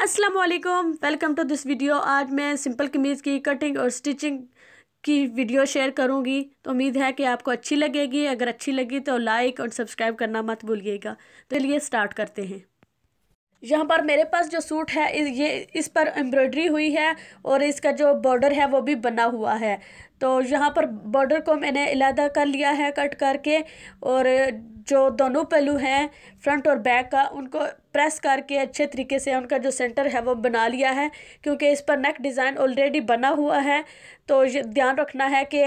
अस्सलाम वालेकुम welcome to this video आज मैं सिंपल कमीज़ की कटिंग और स्टिचिंग की वीडियो शेयर करूंगी तो उम्मीद है कि आपको अच्छी लगेगी अगर अच्छी लगी तो लाइक और सब्सक्राइब करना मत भूलिएगा तो चलिए स्टार्ट करते हैं यहाँ पर मेरे पास जो सूट है ये इस पर एम्ब्रॉयडरी हुई है और इसका जो बॉर्डर है वो भी बना हुआ है तो यहाँ पर बॉर्डर को मैंने इलादा कर लिया है कट करके और जो दोनों पहलू हैं फ्रंट और बैक का उनको प्रेस करके अच्छे तरीके से उनका जो सेंटर है वो बना लिया है क्योंकि इस पर नेक डिज़ाइन ऑलरेडी बना हुआ है तो ये ध्यान रखना है कि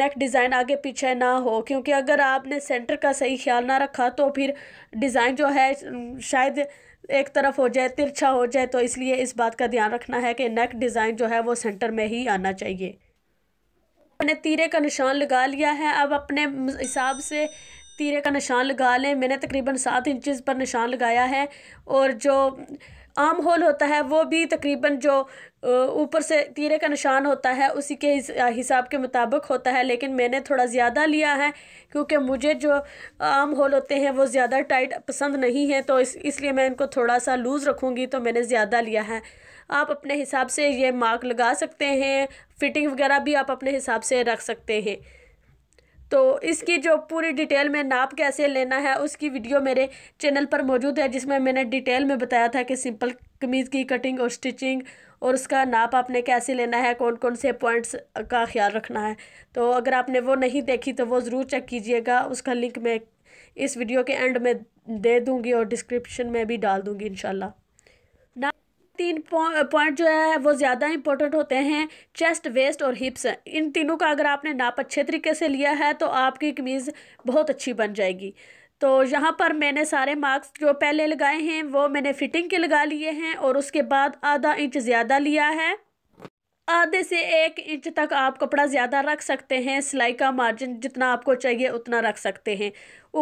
नेक डिज़ाइन आगे पीछे ना हो क्योंकि अगर आपने सेंटर का सही ख्याल ना रखा तो फिर डिज़ाइन जो है शायद एक तरफ हो जाए तिरछा हो जाए तो इसलिए इस बात का ध्यान रखना है कि नेक डिज़ाइन जो है वो सेंटर में ही आना चाहिए अपने तीरे का निशान लगा लिया है अब अपने हिसाब से तीरे का निशान लगा लें मैंने तकरीबन सात इंचज़ पर निशान लगाया है और जो आम होल होता है वो भी तकरीबन जो ऊपर से तीरे का निशान होता है उसी के हिसाब के मुताबिक होता है लेकिन मैंने थोड़ा ज़्यादा लिया है क्योंकि मुझे जो आम होल होते हैं वो ज़्यादा टाइट पसंद नहीं है तो इस इसलिए मैं इनको थोड़ा सा लूज़ रखूँगी तो मैंने ज़्यादा लिया है आप अपने हिसाब से ये मार्क लगा सकते हैं फिटिंग वगैरह भी आप अपने हिसाब से रख सकते हैं तो इसकी जो पूरी डिटेल में नाप कैसे लेना है उसकी वीडियो मेरे चैनल पर मौजूद है जिसमें मैंने डिटेल में बताया था कि सिंपल कमीज़ की कटिंग और स्टिचिंग और उसका नाप आपने कैसे लेना है कौन कौन से पॉइंट्स का ख्याल रखना है तो अगर आपने वो नहीं देखी तो वो ज़रूर चेक कीजिएगा उसका लिंक मैं इस वीडियो के एंड में दे दूँगी और डिस्क्रिप्शन में भी डाल दूँगी इनशाला तीन पॉइंट जो है वो ज़्यादा इंपॉर्टेंट होते हैं चेस्ट वेस्ट और हिप्स इन तीनों का अगर आपने नाप अच्छे तरीके से लिया है तो आपकी कमीज़ बहुत अच्छी बन जाएगी तो यहाँ पर मैंने सारे मार्क्स जो पहले लगाए हैं वो मैंने फ़िटिंग के लगा लिए हैं और उसके बाद आधा इंच ज़्यादा लिया है आधे से एक इंच तक आप कपड़ा ज़्यादा रख सकते हैं सिलाई का मार्जिन जितना आपको चाहिए उतना रख सकते हैं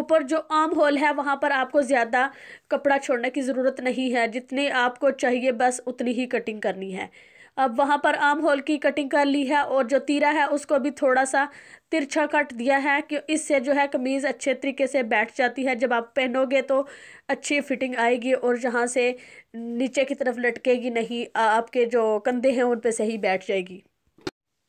ऊपर जो आम होल है वहाँ पर आपको ज़्यादा कपड़ा छोड़ने की ज़रूरत नहीं है जितनी आपको चाहिए बस उतनी ही कटिंग करनी है अब वहाँ पर आम होल की कटिंग कर ली है और जो तीरा है उसको भी थोड़ा सा तिरछा कट दिया है कि इससे जो है कमीज़ अच्छे तरीके से बैठ जाती है जब आप पहनोगे तो अच्छी फिटिंग आएगी और जहाँ से नीचे की तरफ लटकेगी नहीं आपके जो कंधे हैं उन पर सही बैठ जाएगी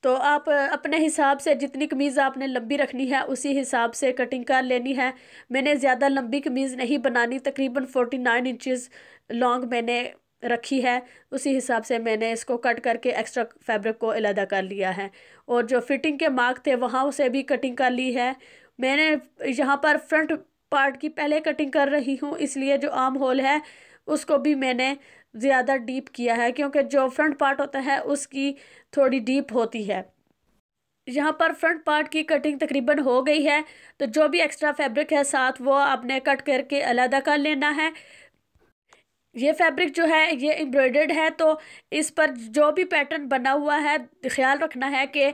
तो आप अपने हिसाब से जितनी कमीज़ आपने लंबी रखनी है उसी हिसाब से कटिंग कर लेनी है मैंने ज़्यादा लंबी कमीज़ नहीं बनानी तकरीबन फोर्टी नाइन इंचज़ लॉन्ग मैंने रखी है उसी हिसाब से मैंने इसको कट करके एक्स्ट्रा फैब्रिक को अलहदा कर लिया है और जो फिटिंग के मार्क थे वहाँ उसे भी कटिंग कर ली है मैंने यहाँ पर फ्रंट पार्ट की पहले कटिंग कर रही हूँ इसलिए जो आम होल है उसको भी मैंने ज़्यादा डीप किया है क्योंकि जो फ्रंट पार्ट होता है उसकी थोड़ी डीप होती है यहाँ पर फ्रंट पार्ट की कटिंग तकरीबन हो गई है तो जो भी एक्स्ट्रा फैब्रिक है साथ वो आपने कट करके अलहदा कर लेना है ये फैब्रिक जो है ये एम्ब्रॉयडर्ड है तो इस पर जो भी पैटर्न बना हुआ है ख्याल रखना है कि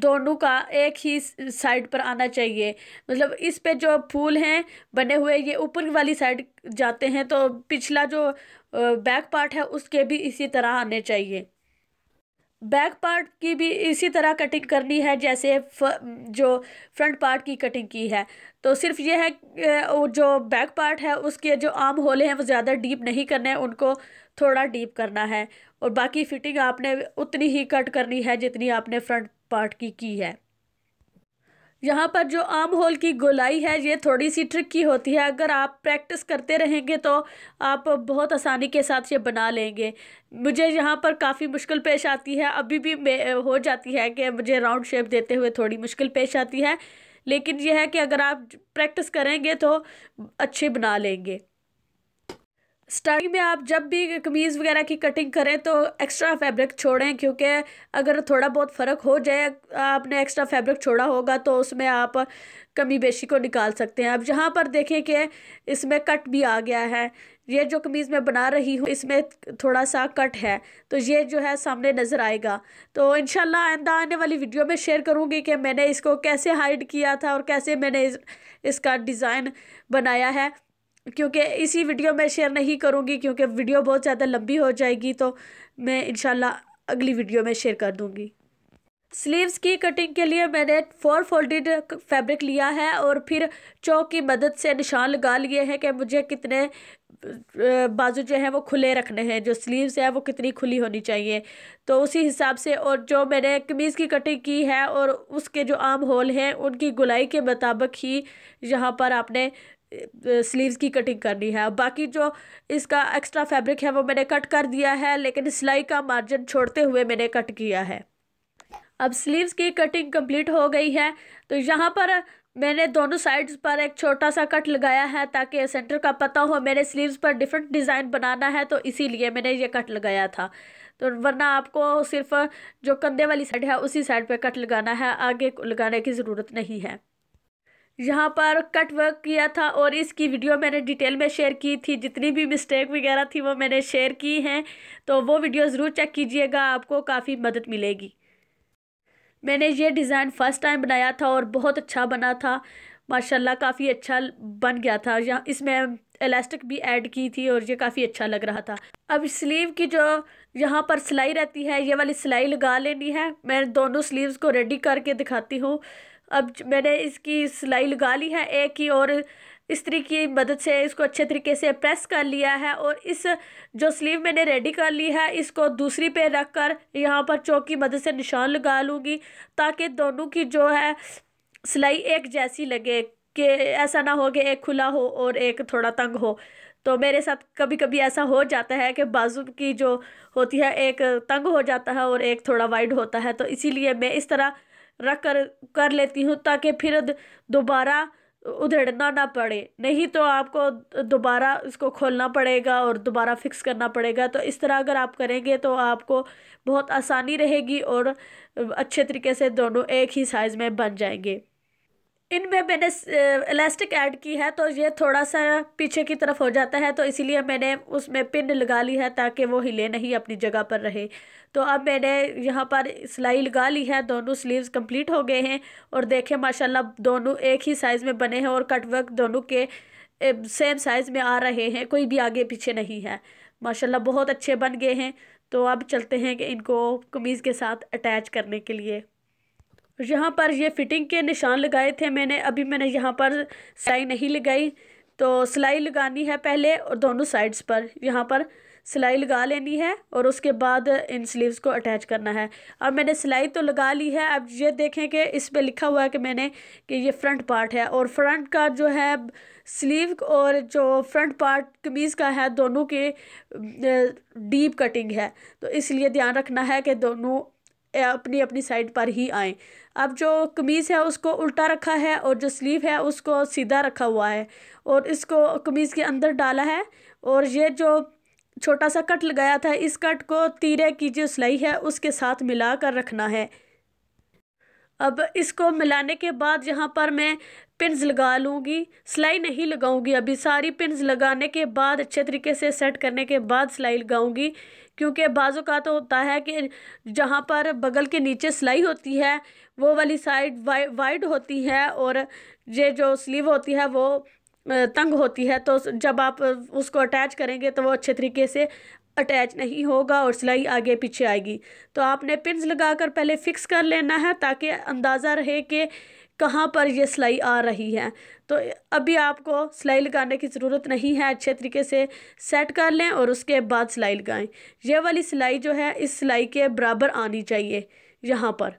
दोनों का एक ही साइड पर आना चाहिए मतलब इस पे जो फूल हैं बने हुए ये ऊपर वाली साइड जाते हैं तो पिछला जो बैक पार्ट है उसके भी इसी तरह आने चाहिए बैक पार्ट की भी इसी तरह कटिंग करनी है जैसे फ, जो फ्रंट पार्ट की कटिंग की है तो सिर्फ ये है जो बैक पार्ट है उसके जो आम होले हैं वो ज़्यादा डीप नहीं करने हैं उनको थोड़ा डीप करना है और बाकी फिटिंग आपने उतनी ही कट करनी है जितनी आपने फ्रंट पार्ट की की है यहाँ पर जो आम होल की गोलाई है ये थोड़ी सी ट्रिक की होती है अगर आप प्रैक्टिस करते रहेंगे तो आप बहुत आसानी के साथ ये बना लेंगे मुझे यहाँ पर काफ़ी मुश्किल पेश आती है अभी भी हो जाती है कि मुझे राउंड शेप देते हुए थोड़ी मुश्किल पेश आती है लेकिन यह है कि अगर आप प्रैक्टिस करेंगे तो अच्छे बना लेंगे स्टार्टिंग में आप जब भी कमीज़ वगैरह की कटिंग करें तो एक्स्ट्रा फैब्रिक छोड़ें क्योंकि अगर थोड़ा बहुत फ़र्क हो जाए आपने एक्स्ट्रा फैब्रिक छोड़ा होगा तो उसमें आप कमी बेशी को निकाल सकते हैं अब जहाँ पर देखें कि इसमें कट भी आ गया है ये जो कमीज़ मैं बना रही हूँ इसमें थोड़ा सा कट है तो ये जो है सामने नज़र आएगा तो इन आइंदा आने वाली वीडियो में शेयर करूँगी कि मैंने इसको कैसे हाइड किया था और कैसे मैंने इस, इसका डिज़ाइन बनाया है क्योंकि इसी वीडियो में शेयर नहीं करूँगी क्योंकि वीडियो बहुत ज़्यादा लंबी हो जाएगी तो मैं इन अगली वीडियो में शेयर कर दूँगी स्लीव्स की कटिंग के लिए मैंने फोर फोल्डेड फैब्रिक लिया है और फिर चौक की मदद से निशान लगा लिए हैं कि मुझे कितने बाजू जो हैं वो खुले रखने हैं जो स्लीव्स हैं वो कितनी खुली होनी चाहिए तो उसी हिसाब से और जो मैंने कमीज़ की कटिंग की है और उसके जो आम होल हैं उनकी गुलाई के मुताबिक ही यहाँ पर आपने स्लीव्स की कटिंग करनी है बाकी जो इसका एक्स्ट्रा फैब्रिक है वो मैंने कट कर दिया है लेकिन सिलाई का मार्जिन छोड़ते हुए मैंने कट किया है अब स्लीव्स की कटिंग कंप्लीट हो गई है तो यहाँ पर मैंने दोनों साइड्स पर एक छोटा सा कट लगाया है ताकि सेंटर का पता हो मेरे स्लीव्स पर डिफरेंट डिज़ाइन बनाना है तो इसीलिए मैंने ये कट लगाया था तो वरना आपको सिर्फ जो कंधे वाली साइड है उसी साइड पर कट लगाना है आगे लगाने की ज़रूरत नहीं है यहाँ पर कट वर्क किया था और इसकी वीडियो मैंने डिटेल में शेयर की थी जितनी भी मिस्टेक वगैरह थी वो मैंने शेयर की हैं तो वो वीडियो ज़रूर चेक कीजिएगा आपको काफ़ी मदद मिलेगी मैंने ये डिज़ाइन फ़र्स्ट टाइम बनाया था और बहुत अच्छा बना था माशाल्लाह काफ़ी अच्छा बन गया था यहाँ इसमें एलास्टिक भी ऐड की थी और ये काफ़ी अच्छा लग रहा था अब स्लीव की जो यहाँ पर सिलाई रहती है ये वाली सिलाई लगा लेनी है मैं दोनों स्लीव्स को रेडी करके दिखाती हूँ अब मैंने इसकी सिलाई लगा ली है एक ही और तरीके की मदद से इसको अच्छे तरीके से प्रेस कर लिया है और इस जो स्लीव मैंने रेडी कर ली है इसको दूसरी पे रख कर यहाँ पर चौक की मदद से निशान लगा लूँगी ताकि दोनों की जो है सिलाई एक जैसी लगे कि ऐसा ना हो कि एक खुला हो और एक थोड़ा तंग हो तो मेरे साथ कभी कभी ऐसा हो जाता है कि बाजू की जो होती है एक तंग हो जाता है और एक थोड़ा वाइड होता है तो इसीलिए मैं इस तरह रख कर कर लेती हूँ ताकि फिर दोबारा उधेड़ना ना पड़े नहीं तो आपको दोबारा इसको खोलना पड़ेगा और दोबारा फिक्स करना पड़ेगा तो इस तरह अगर आप करेंगे तो आपको बहुत आसानी रहेगी और अच्छे तरीके से दोनों एक ही साइज़ में बन जाएंगे इनमें मैंने इलास्टिक ऐड की है तो ये थोड़ा सा पीछे की तरफ हो जाता है तो इसीलिए मैंने उसमें पिन लगा ली है ताकि वो हिले नहीं अपनी जगह पर रहे तो अब मैंने यहाँ पर सिलाई लगा ली है दोनों स्लीव्स कंप्लीट हो गए हैं और देखें माशाल्लाह दोनों एक ही साइज़ में बने हैं और कट वर्क दोनों के सेम साइज़ में आ रहे हैं कोई भी आगे पीछे नहीं है माशाल्लाह बहुत अच्छे बन गए हैं तो अब चलते हैं कि इनको कमीज़ के साथ अटैच करने के लिए यहाँ पर ये फिटिंग के निशान लगाए थे मैंने अभी मैंने यहाँ पर सिलाई नहीं लगाई तो सिलाई लगानी है पहले और दोनों साइड्स पर यहाँ पर सिलाई लगा लेनी है और उसके बाद इन स्लीव्स को अटैच करना है अब मैंने सिलाई तो लगा ली है अब ये देखें कि इस पर लिखा हुआ है कि मैंने कि ये फ्रंट पार्ट है और फ्रंट का जो है स्लीव और जो फ्रंट पार्ट कमीज़ का है दोनों के डीप कटिंग है तो इसलिए ध्यान रखना है कि दोनों अपनी अपनी साइड पर ही आए अब जो कमीज़ है उसको उल्टा रखा है और जो स्लीव है उसको सीधा रखा हुआ है और इसको कमीज़ के अंदर डाला है और ये जो छोटा सा कट लगाया था इस कट को तीरे की जो सिलाई है उसके साथ मिला कर रखना है अब इसको मिलाने के बाद यहाँ पर मैं पिन्स लगा लूँगी सिलाई नहीं लगाऊँगी अभी सारी पिंस लगाने के बाद अच्छे तरीके से सेट करने के बाद सिलाई लगाऊँगी क्योंकि बाज़ों का तो होता है कि जहाँ पर बगल के नीचे सिलाई होती है वो वाली साइड वाइ वाइड होती है और ये जो स्लीव होती है वो तंग होती है तो जब आप उसको अटैच करेंगे तो वो अच्छे तरीके से अटैच नहीं होगा और सिलाई आगे पीछे आएगी तो आपने पिंस लगाकर पहले फिक्स कर लेना है ताकि अंदाज़ा रहे कि कहाँ पर ये सिलाई आ रही है तो अभी आपको सिलाई लगाने की ज़रूरत नहीं है अच्छे तरीके से सेट कर लें और उसके बाद सिलाई लगाएं ये वाली सिलाई जो है इस सिलाई के बराबर आनी चाहिए यहाँ पर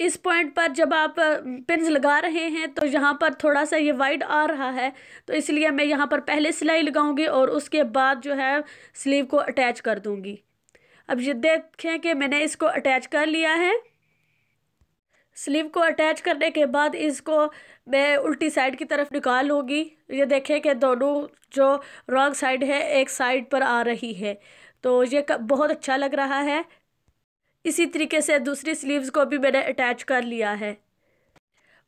इस पॉइंट पर जब आप पिंस लगा रहे हैं तो यहाँ पर थोड़ा सा ये वाइड आ रहा है तो इसलिए मैं यहाँ पर पहले सिलाई लगाऊंगी और उसके बाद जो है स्लीव को अटैच कर दूंगी अब ये देखें कि मैंने इसको अटैच कर लिया है स्लीव को अटैच करने के बाद इसको मैं उल्टी साइड की तरफ निकाल लूँगी ये देखें कि दोनों जो रॉन्ग साइड है एक साइड पर आ रही है तो ये बहुत अच्छा लग रहा है इसी तरीके से दूसरी स्लीव्स को भी मैंने अटैच कर लिया है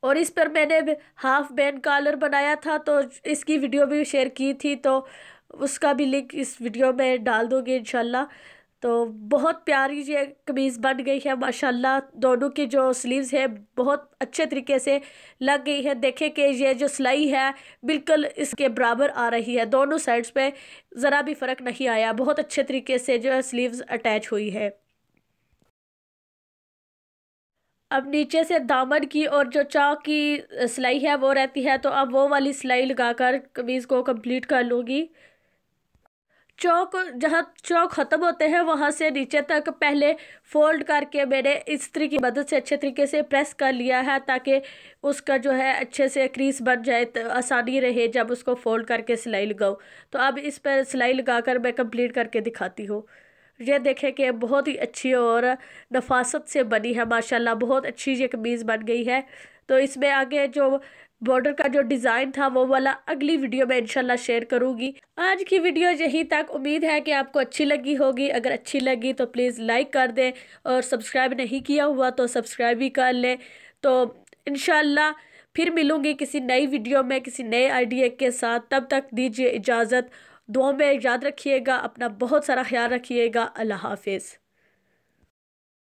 और इस पर मैंने हाफ़ बैंड कॉलर बनाया था तो इसकी वीडियो भी शेयर की थी तो उसका भी लिंक इस वीडियो में डाल दूँगी इनशाला तो बहुत प्यारी ये कमीज़ बन गई है माशाल्लाह दोनों की जो स्लीव्स है बहुत अच्छे तरीके से लग गई है देखें कि ये जो सिलाई है बिल्कुल इसके बराबर आ रही है दोनों साइड्स पे ज़रा भी फ़र्क नहीं आया बहुत अच्छे तरीके से जो है स्लीव्स अटैच हुई है अब नीचे से दामन की और जो चाक की सिलाई है वो रहती है तो अब वो वाली सिलाई लगाकर कमीज़ को कंप्लीट कर लूँगी चौक जहाँ चौक ख़त्म होते हैं वहाँ से नीचे तक पहले फोल्ड करके मैंने इस्त्री की मदद से अच्छे तरीके से प्रेस कर लिया है ताकि उसका जो है अच्छे से क्रीस बन जाए तो आसानी रहे जब उसको फोल्ड करके सिलाई लगाओ तो अब इस पर सिलाई लगाकर मैं कंप्लीट करके दिखाती हूँ ये देखें कि बहुत ही अच्छी और नफासत से बनी है माशाल्लाह बहुत अच्छी ये कमीज़ बन गई है तो इसमें आगे जो बॉर्डर का जो डिज़ाइन था वो वाला अगली वीडियो में इंशाल्लाह शेयर करूँगी आज की वीडियो यहीं तक उम्मीद है कि आपको अच्छी लगी होगी अगर अच्छी लगी तो प्लीज़ लाइक कर दें और सब्सक्राइब नहीं किया हुआ तो सब्सक्राइब भी कर लें तो इन फिर मिलूँगी किसी नई वीडियो में किसी नए आइडिया के साथ तब तक दीजिए इजाज़त दुआ में याद रखिएगा अपना बहुत सारा ख्याल रखिएगा अल्लाह हाफिज़